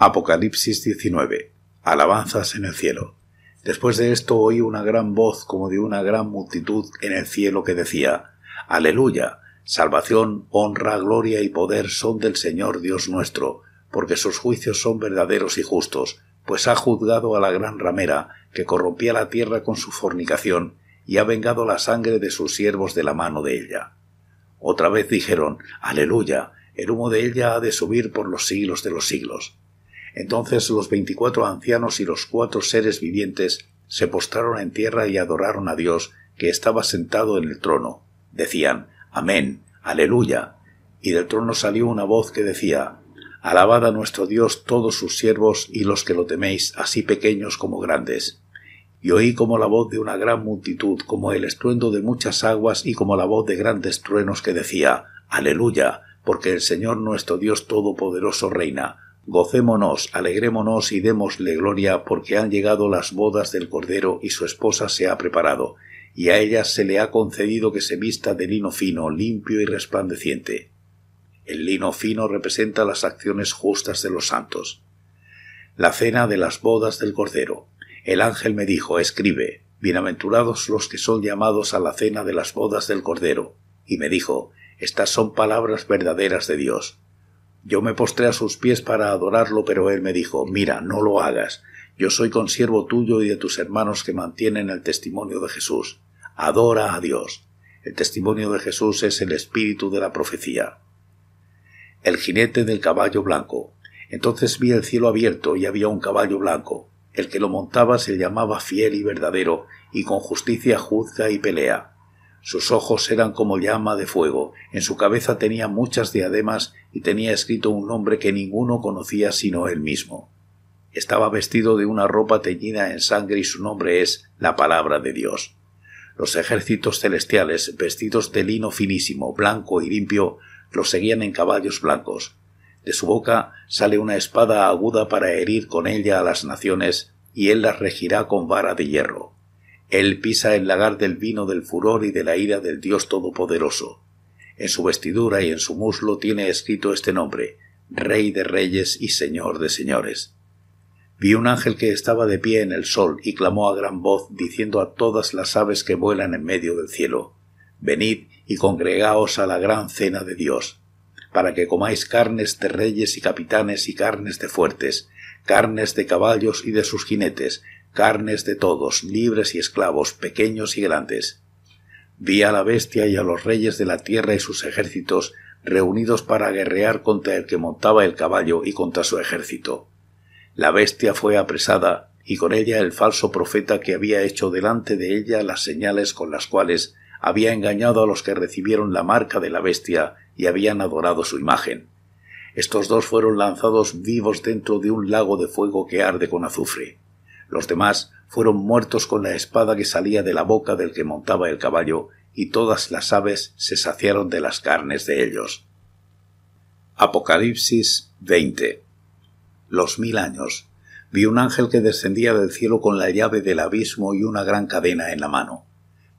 Apocalipsis 19. Alabanzas en el cielo. Después de esto oí una gran voz como de una gran multitud en el cielo que decía, Aleluya, salvación, honra, gloria y poder son del Señor Dios nuestro, porque sus juicios son verdaderos y justos, pues ha juzgado a la gran ramera, que corrompía la tierra con su fornicación, y ha vengado la sangre de sus siervos de la mano de ella. Otra vez dijeron, Aleluya, el humo de ella ha de subir por los siglos de los siglos. Entonces los veinticuatro ancianos y los cuatro seres vivientes se postraron en tierra y adoraron a Dios, que estaba sentado en el trono. Decían, Amén, Aleluya. Y del trono salió una voz que decía, Alabad a nuestro Dios todos sus siervos y los que lo teméis, así pequeños como grandes. Y oí como la voz de una gran multitud, como el estruendo de muchas aguas y como la voz de grandes truenos que decía, Aleluya, porque el Señor nuestro Dios Todopoderoso reina Gocémonos, alegrémonos y démosle gloria, porque han llegado las bodas del Cordero y su esposa se ha preparado, y a ella se le ha concedido que se vista de lino fino, limpio y resplandeciente. El lino fino representa las acciones justas de los santos. La cena de las bodas del Cordero. El ángel me dijo, escribe, Bienaventurados los que son llamados a la cena de las bodas del Cordero. Y me dijo, Estas son palabras verdaderas de Dios. Yo me postré a sus pies para adorarlo, pero él me dijo Mira, no lo hagas. Yo soy consiervo tuyo y de tus hermanos que mantienen el testimonio de Jesús. Adora a Dios. El testimonio de Jesús es el espíritu de la profecía. El jinete del caballo blanco. Entonces vi el cielo abierto y había un caballo blanco. El que lo montaba se llamaba fiel y verdadero, y con justicia juzga y pelea. Sus ojos eran como llama de fuego, en su cabeza tenía muchas diademas y tenía escrito un nombre que ninguno conocía sino él mismo. Estaba vestido de una ropa teñida en sangre y su nombre es la palabra de Dios. Los ejércitos celestiales, vestidos de lino finísimo, blanco y limpio, lo seguían en caballos blancos. De su boca sale una espada aguda para herir con ella a las naciones, y él las regirá con vara de hierro. Él pisa el lagar del vino del furor y de la ira del Dios Todopoderoso. En su vestidura y en su muslo tiene escrito este nombre, Rey de Reyes y Señor de Señores. Vi un ángel que estaba de pie en el sol y clamó a gran voz, diciendo a todas las aves que vuelan en medio del cielo, Venid y congregaos a la gran cena de Dios, para que comáis carnes de reyes y capitanes y carnes de fuertes, carnes de caballos y de sus jinetes, carnes de todos, libres y esclavos, pequeños y grandes. Vi a la bestia y a los reyes de la tierra y sus ejércitos reunidos para guerrear contra el que montaba el caballo y contra su ejército. La bestia fue apresada y con ella el falso profeta que había hecho delante de ella las señales con las cuales había engañado a los que recibieron la marca de la bestia y habían adorado su imagen. Estos dos fueron lanzados vivos dentro de un lago de fuego que arde con azufre. Los demás fueron muertos con la espada que salía de la boca del que montaba el caballo, y todas las aves se saciaron de las carnes de ellos. Apocalipsis 20. Los mil años. Vi un ángel que descendía del cielo con la llave del abismo y una gran cadena en la mano.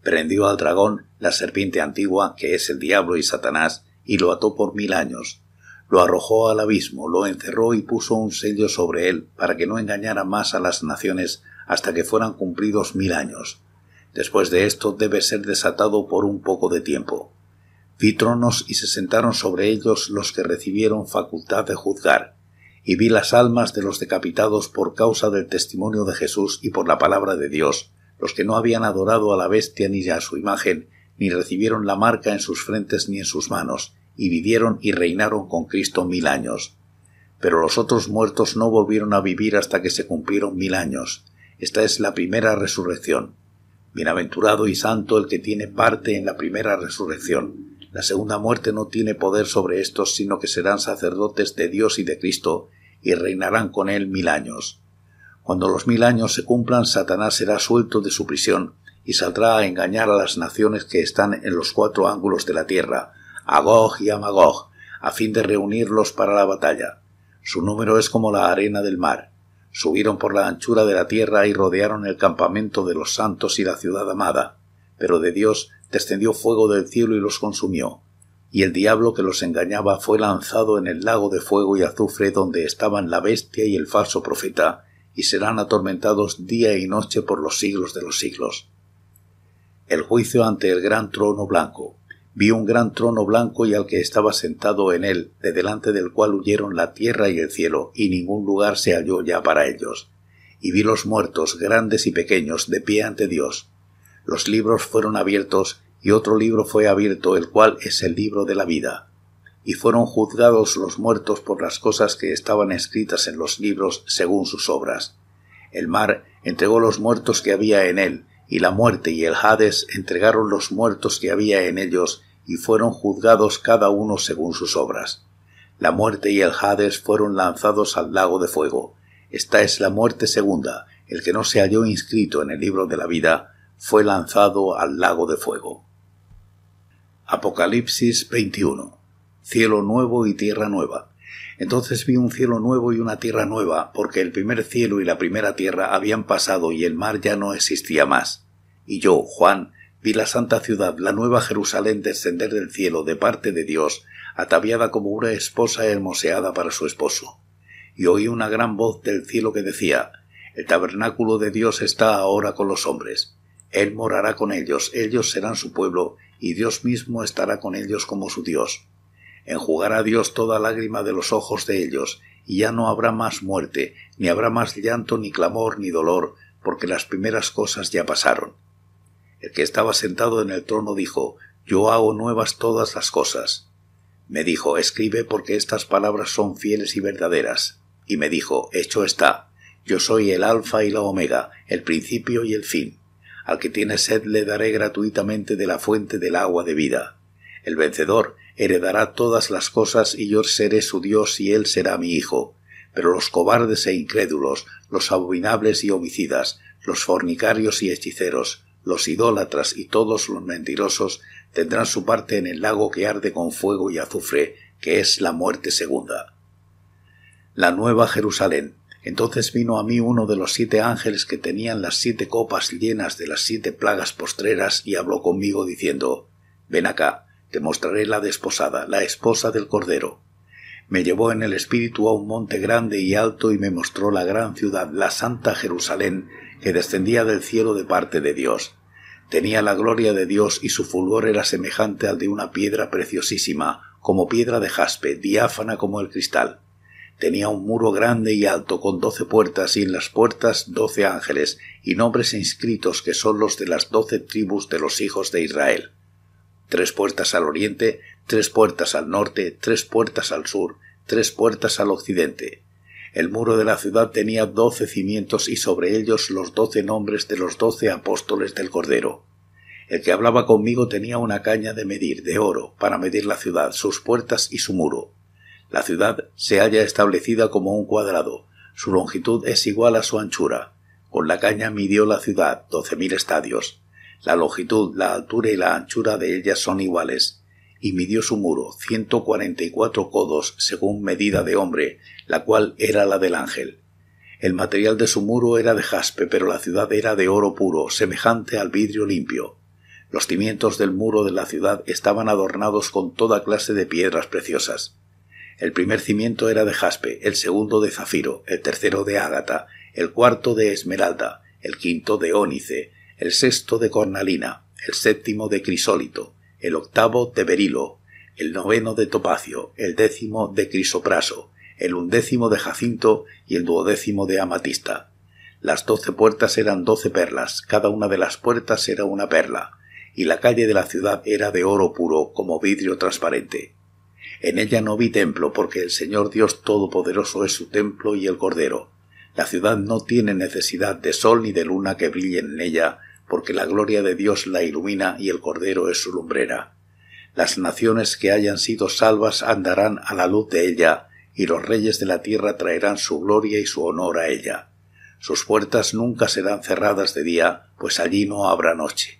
Prendió al dragón, la serpiente antigua, que es el diablo y Satanás, y lo ató por mil años lo arrojó al abismo, lo encerró y puso un sello sobre él, para que no engañara más a las naciones hasta que fueran cumplidos mil años. Después de esto debe ser desatado por un poco de tiempo. Vi tronos y se sentaron sobre ellos los que recibieron facultad de juzgar, y vi las almas de los decapitados por causa del testimonio de Jesús y por la palabra de Dios, los que no habían adorado a la bestia ni a su imagen, ni recibieron la marca en sus frentes ni en sus manos, y vivieron y reinaron con Cristo mil años. Pero los otros muertos no volvieron a vivir hasta que se cumplieron mil años. Esta es la primera resurrección. Bienaventurado y santo el que tiene parte en la primera resurrección. La segunda muerte no tiene poder sobre estos, sino que serán sacerdotes de Dios y de Cristo, y reinarán con él mil años. Cuando los mil años se cumplan, Satanás será suelto de su prisión, y saldrá a engañar a las naciones que están en los cuatro ángulos de la tierra, Agog y a Magog, a fin de reunirlos para la batalla. Su número es como la arena del mar. Subieron por la anchura de la tierra y rodearon el campamento de los santos y la ciudad amada. Pero de Dios descendió fuego del cielo y los consumió. Y el diablo que los engañaba fue lanzado en el lago de fuego y azufre donde estaban la bestia y el falso profeta, y serán atormentados día y noche por los siglos de los siglos. El juicio ante el gran trono blanco vi un gran trono blanco y al que estaba sentado en él, de delante del cual huyeron la tierra y el cielo, y ningún lugar se halló ya para ellos. Y vi los muertos, grandes y pequeños, de pie ante Dios. Los libros fueron abiertos, y otro libro fue abierto, el cual es el libro de la vida. Y fueron juzgados los muertos por las cosas que estaban escritas en los libros según sus obras. El mar entregó los muertos que había en él, y la muerte y el Hades entregaron los muertos que había en ellos, y fueron juzgados cada uno según sus obras. La muerte y el Hades fueron lanzados al lago de fuego. Esta es la muerte segunda. El que no se halló inscrito en el libro de la vida fue lanzado al lago de fuego. Apocalipsis 21. Cielo nuevo y tierra nueva. Entonces vi un cielo nuevo y una tierra nueva, porque el primer cielo y la primera tierra habían pasado y el mar ya no existía más. Y yo, Juan, Vi la santa ciudad, la nueva Jerusalén, descender del cielo de parte de Dios, ataviada como una esposa hermoseada para su esposo. Y oí una gran voz del cielo que decía, El tabernáculo de Dios está ahora con los hombres. Él morará con ellos, ellos serán su pueblo, y Dios mismo estará con ellos como su Dios. Enjugará Dios toda lágrima de los ojos de ellos, y ya no habrá más muerte, ni habrá más llanto, ni clamor, ni dolor, porque las primeras cosas ya pasaron. El que estaba sentado en el trono dijo, Yo hago nuevas todas las cosas. Me dijo, Escribe porque estas palabras son fieles y verdaderas. Y me dijo, Hecho está. Yo soy el Alfa y la Omega, el principio y el fin. Al que tiene sed le daré gratuitamente de la fuente del agua de vida. El vencedor heredará todas las cosas y yo seré su Dios y él será mi hijo. Pero los cobardes e incrédulos, los abominables y homicidas, los fornicarios y hechiceros, los idólatras y todos los mentirosos tendrán su parte en el lago que arde con fuego y azufre, que es la muerte segunda. La nueva Jerusalén. Entonces vino a mí uno de los siete ángeles que tenían las siete copas llenas de las siete plagas postreras y habló conmigo diciendo Ven acá, te mostraré la desposada, la esposa del Cordero. Me llevó en el espíritu a un monte grande y alto y me mostró la gran ciudad, la santa Jerusalén, que descendía del cielo de parte de Dios. Tenía la gloria de Dios y su fulgor era semejante al de una piedra preciosísima, como piedra de jaspe, diáfana como el cristal. Tenía un muro grande y alto con doce puertas y en las puertas doce ángeles y nombres inscritos que son los de las doce tribus de los hijos de Israel. Tres puertas al oriente, tres puertas al norte, tres puertas al sur, tres puertas al occidente. El muro de la ciudad tenía doce cimientos y sobre ellos los doce nombres de los doce apóstoles del Cordero. El que hablaba conmigo tenía una caña de medir, de oro, para medir la ciudad, sus puertas y su muro. La ciudad se halla establecida como un cuadrado, su longitud es igual a su anchura. Con la caña midió la ciudad doce mil estadios. La longitud, la altura y la anchura de ella son iguales, y midió su muro ciento cuarenta y cuatro codos según medida de hombre, la cual era la del ángel. El material de su muro era de jaspe, pero la ciudad era de oro puro, semejante al vidrio limpio. Los cimientos del muro de la ciudad estaban adornados con toda clase de piedras preciosas. El primer cimiento era de jaspe, el segundo de zafiro, el tercero de ágata, el cuarto de esmeralda, el quinto de ónice, el sexto de cornalina, el séptimo de crisólito, el octavo de berilo, el noveno de topacio, el décimo de crisopraso, el undécimo de jacinto y el duodécimo de amatista. Las doce puertas eran doce perlas, cada una de las puertas era una perla, y la calle de la ciudad era de oro puro como vidrio transparente. En ella no vi templo, porque el Señor Dios Todopoderoso es su templo y el Cordero. La ciudad no tiene necesidad de sol ni de luna que brillen en ella, porque la gloria de Dios la ilumina y el Cordero es su lumbrera. Las naciones que hayan sido salvas andarán a la luz de ella, y los reyes de la tierra traerán su gloria y su honor a ella. Sus puertas nunca serán cerradas de día, pues allí no habrá noche.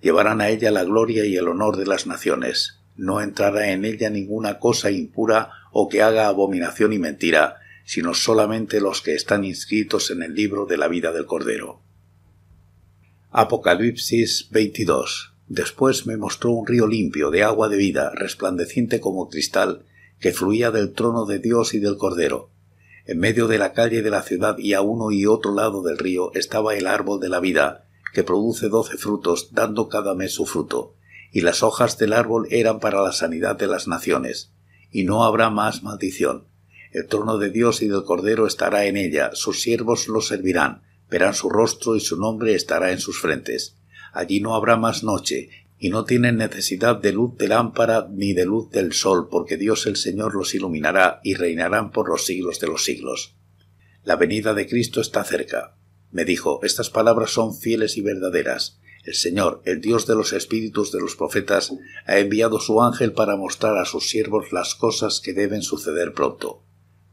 Llevarán a ella la gloria y el honor de las naciones. No entrará en ella ninguna cosa impura o que haga abominación y mentira, sino solamente los que están inscritos en el libro de la vida del Cordero. Apocalipsis 22. Después me mostró un río limpio de agua de vida, resplandeciente como cristal, que fluía del trono de Dios y del Cordero. En medio de la calle de la ciudad y a uno y otro lado del río estaba el árbol de la vida, que produce doce frutos, dando cada mes su fruto, y las hojas del árbol eran para la sanidad de las naciones, y no habrá más maldición. El trono de Dios y del Cordero estará en ella, sus siervos lo servirán, verán su rostro y su nombre estará en sus frentes. Allí no habrá más noche, y no tienen necesidad de luz de lámpara ni de luz del sol, porque Dios el Señor los iluminará y reinarán por los siglos de los siglos. La venida de Cristo está cerca. Me dijo, estas palabras son fieles y verdaderas. El Señor, el Dios de los espíritus de los profetas, ha enviado su ángel para mostrar a sus siervos las cosas que deben suceder pronto.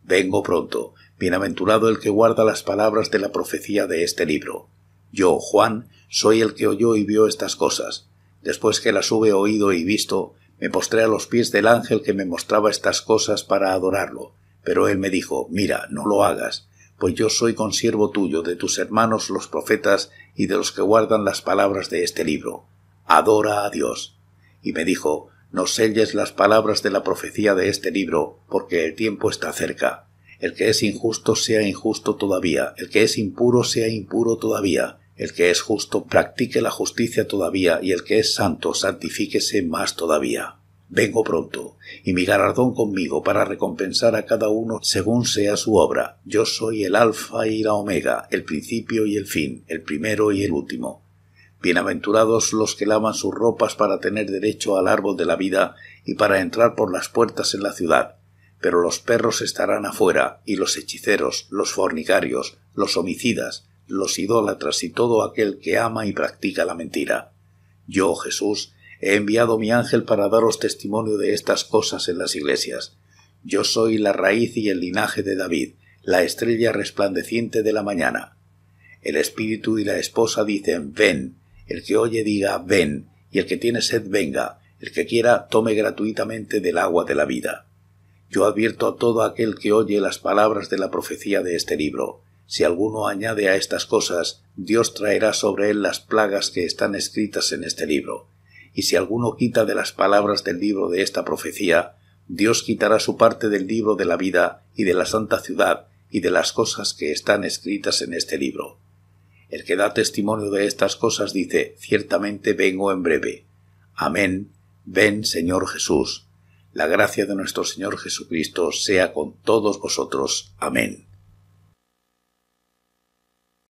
Vengo pronto, Bienaventurado el que guarda las palabras de la profecía de este libro. Yo, Juan, soy el que oyó y vio estas cosas. Después que las hube oído y visto, me postré a los pies del ángel que me mostraba estas cosas para adorarlo. Pero él me dijo, mira, no lo hagas, pues yo soy consiervo tuyo, de tus hermanos los profetas y de los que guardan las palabras de este libro. Adora a Dios. Y me dijo, no selles las palabras de la profecía de este libro, porque el tiempo está cerca. El que es injusto sea injusto todavía, el que es impuro sea impuro todavía, el que es justo practique la justicia todavía, y el que es santo santifíquese más todavía. Vengo pronto, y mi galardón conmigo para recompensar a cada uno según sea su obra. Yo soy el Alfa y la Omega, el principio y el fin, el primero y el último. Bienaventurados los que lavan sus ropas para tener derecho al árbol de la vida y para entrar por las puertas en la ciudad pero los perros estarán afuera y los hechiceros, los fornicarios, los homicidas, los idólatras y todo aquel que ama y practica la mentira. Yo, Jesús, he enviado mi ángel para daros testimonio de estas cosas en las iglesias. Yo soy la raíz y el linaje de David, la estrella resplandeciente de la mañana. El espíritu y la esposa dicen ven, el que oye diga ven, y el que tiene sed venga, el que quiera tome gratuitamente del agua de la vida. Yo advierto a todo aquel que oye las palabras de la profecía de este libro. Si alguno añade a estas cosas, Dios traerá sobre él las plagas que están escritas en este libro. Y si alguno quita de las palabras del libro de esta profecía, Dios quitará su parte del libro de la vida y de la santa ciudad y de las cosas que están escritas en este libro. El que da testimonio de estas cosas dice, ciertamente vengo en breve. Amén. Ven, Señor Jesús. La gracia de nuestro Señor Jesucristo sea con todos vosotros. Amén.